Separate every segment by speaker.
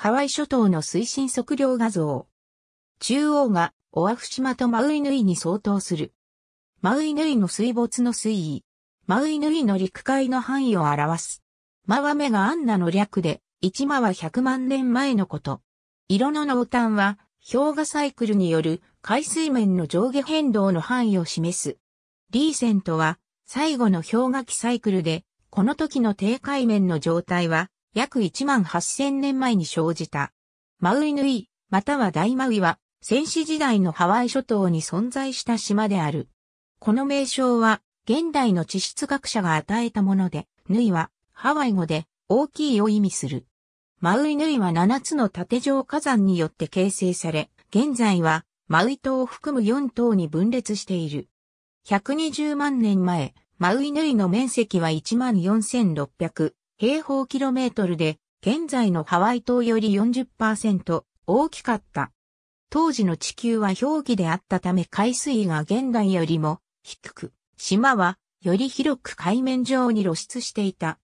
Speaker 1: ハワイ諸島の水深測量画像。中央がオアフ島とマウイヌイに相当する。マウイヌイの水没の水位。マウイヌイの陸海の範囲を表す。マワメがアンナの略で、一マは100万年前のこと。色の濃淡は、氷河サイクルによる海水面の上下変動の範囲を示す。リーセントは、最後の氷河期サイクルで、この時の低海面の状態は、約1万8000年前に生じた。マウイヌイ、または大マウイは、戦死時代のハワイ諸島に存在した島である。この名称は、現代の地質学者が与えたもので、ヌイは、ハワイ語で、大きいを意味する。マウイヌイは7つの縦状火山によって形成され、現在は、マウイ島を含む4島に分裂している。120万年前、マウイヌイの面積は14,600平方キロメートルで、現在のハワイ島より40%大きかった。当時の地球は氷期であったため海水が現代よりも低く、島はより広く海面上に露出していた。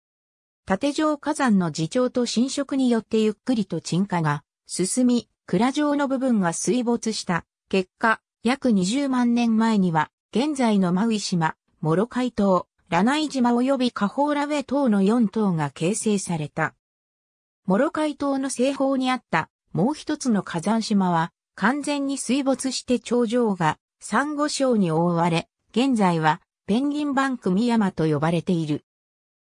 Speaker 1: 縦状火山の自重と侵食によってゆっくりと沈下が進み、蔵状の部分が水没した結果、約20万年前には現在のマウイ島、モロカイ島、ラナイ島及びカホーラウェ島の4島が形成された。モロカイ島の西方にあったもう一つの火山島は完全に水没して頂上がサンゴ礁に覆われ、現在はペンギンバンクミヤマと呼ばれている。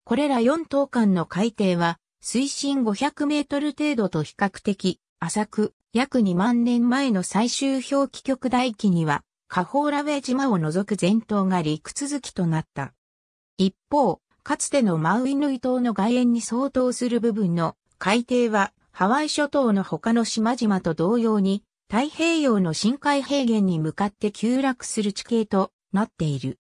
Speaker 1: これら4島間の海底は水深500メートル程度と比較的浅く、約2万年前の最終氷期極大期には、カホーラウェ島を除く全島が陸続きとなった。一方、かつてのマウイヌイ島の外縁に相当する部分の海底はハワイ諸島の他の島々と同様に太平洋の深海平原に向かって急落する地形となっている。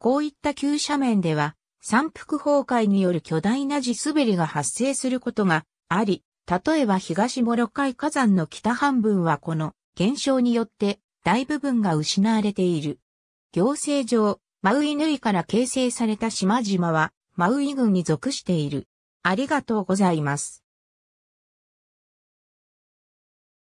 Speaker 1: こういった急斜面では山腹崩壊による巨大な地滑りが発生することがあり、例えば東モロカイ火山の北半分はこの現象によって大部分が失われている。行政上、マウイヌイから形成された島々は、マウイ郡に属している。ありがとうございます。